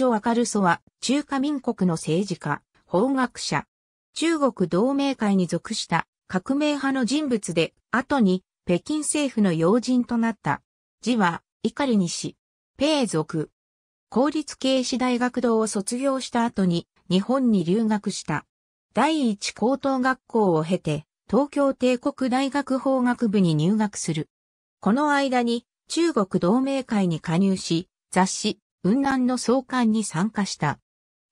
長明るそは、中華民国の政治家、法学者。中国同盟会に属した革命派の人物で、後に北京政府の要人となった。字は、碇西、ペイ族。公立警視大学堂を卒業した後に、日本に留学した。第一高等学校を経て、東京帝国大学法学部に入学する。この間に、中国同盟会に加入し、雑誌、雲南の創刊に参加した。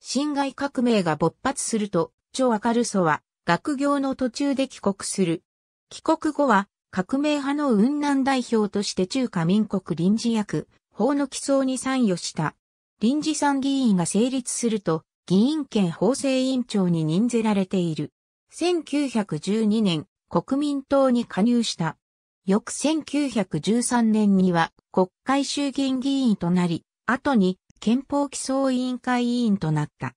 辛亥革命が勃発すると、張赤ルソは学業の途中で帰国する。帰国後は革命派の雲南代表として中華民国臨時役、法の起草に参与した。臨時参議院が成立すると、議員権法制委員長に任ぜられている。1912年、国民党に加入した。翌1913年には国会衆議院議員となり、後に憲法起草委員会委員となった。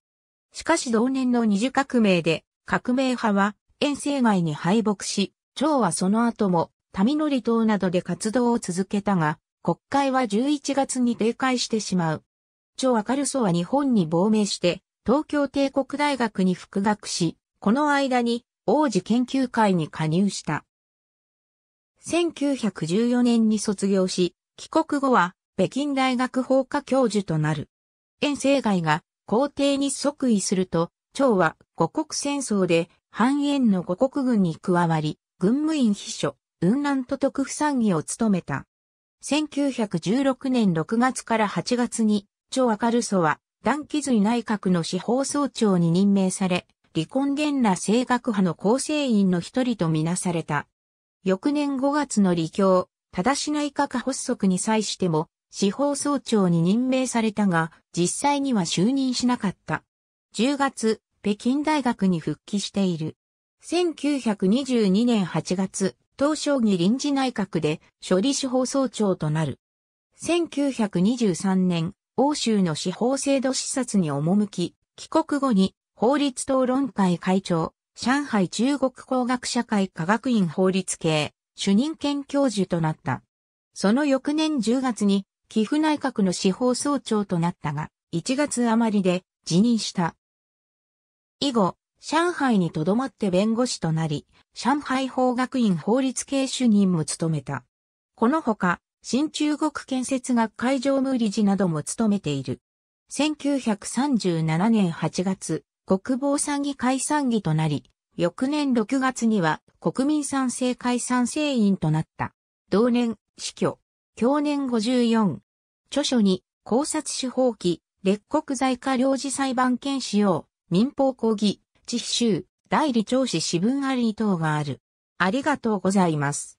しかし同年の二次革命で革命派は遠征外に敗北し、長はその後も民の離島などで活動を続けたが、国会は11月に閉会してしまう。長はカルソは日本に亡命して、東京帝国大学に復学し、この間に王子研究会に加入した。1914年に卒業し、帰国後は北京大学法科教授となる。遠征外が皇帝に即位すると、趙は五国戦争で半円の五国軍に加わり、軍務員秘書、雲南都督府参議を務めた。1916年6月から8月に、趙明るソは、断気髄内閣の司法総長に任命され、離婚元ら政学派の構成員の一人とみなされた。翌年5月の離教、正し内閣発足に際しても、司法総長に任命されたが、実際には就任しなかった。10月、北京大学に復帰している。1922年8月、東将議臨時内閣で処理司法総長となる。1923年、欧州の司法制度視察に赴き、帰国後に法律討論会会長、上海中国工学社会科学院法律系、主任兼教授となった。その翌年10月に寄付内閣の司法総長となったが、1月余りで辞任した。以後、上海に留まって弁護士となり、上海法学院法律系主任も務めた。このほか、新中国建設学会常務理事なども務めている。1937年8月、国防参議解散議となり、翌年6月には国民賛成解散成員となった。同年、死去。享年54。著書に、考察手法記、列国在家領事裁判権使用、民法講義、知州、代理調子私文あり等がある。ありがとうございます。